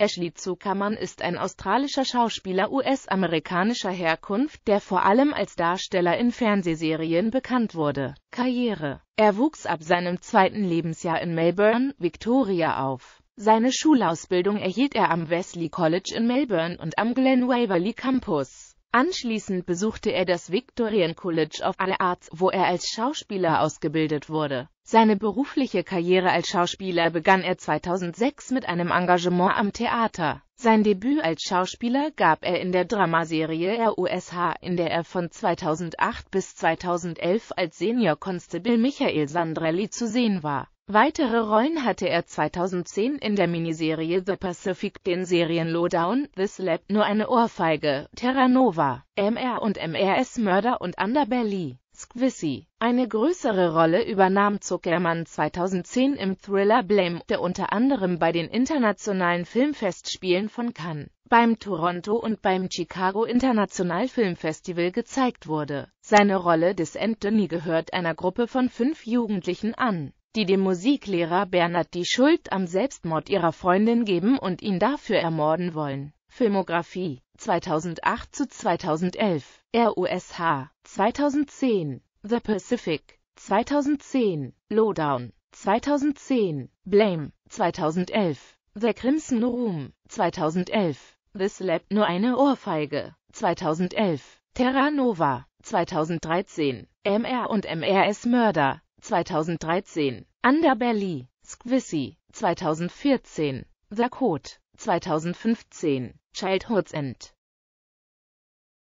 Ashley Zuckerman ist ein australischer Schauspieler US-amerikanischer Herkunft, der vor allem als Darsteller in Fernsehserien bekannt wurde. Karriere Er wuchs ab seinem zweiten Lebensjahr in Melbourne, Victoria auf. Seine Schulausbildung erhielt er am Wesley College in Melbourne und am Glen Waverley Campus. Anschließend besuchte er das Victorian College of Alle Arts, wo er als Schauspieler ausgebildet wurde. Seine berufliche Karriere als Schauspieler begann er 2006 mit einem Engagement am Theater. Sein Debüt als Schauspieler gab er in der Dramaserie RUSH, in der er von 2008 bis 2011 als Senior Constable Michael Sandrelli zu sehen war. Weitere Rollen hatte er 2010 in der Miniserie The Pacific, den Serien Lowdown, This Lab, Nur eine Ohrfeige, Terra Nova, MR und MRS Mörder und Underbelly, Squissy. Eine größere Rolle übernahm Zuckermann 2010 im Thriller Blame, der unter anderem bei den internationalen Filmfestspielen von Cannes, beim Toronto und beim Chicago International Film Festival gezeigt wurde. Seine Rolle des Anthony gehört einer Gruppe von fünf Jugendlichen an die dem Musiklehrer Bernhard die Schuld am Selbstmord ihrer Freundin geben und ihn dafür ermorden wollen. Filmografie 2008 zu 2011 RUSH 2010 The Pacific 2010 Lowdown 2010 Blame 2011 The Crimson Room 2011 This Lab nur eine Ohrfeige 2011 Terra Nova 2013 MR und MRS Mörder 2013, Underbelly, Squissy, 2014, The Code, 2015, Childhood's End,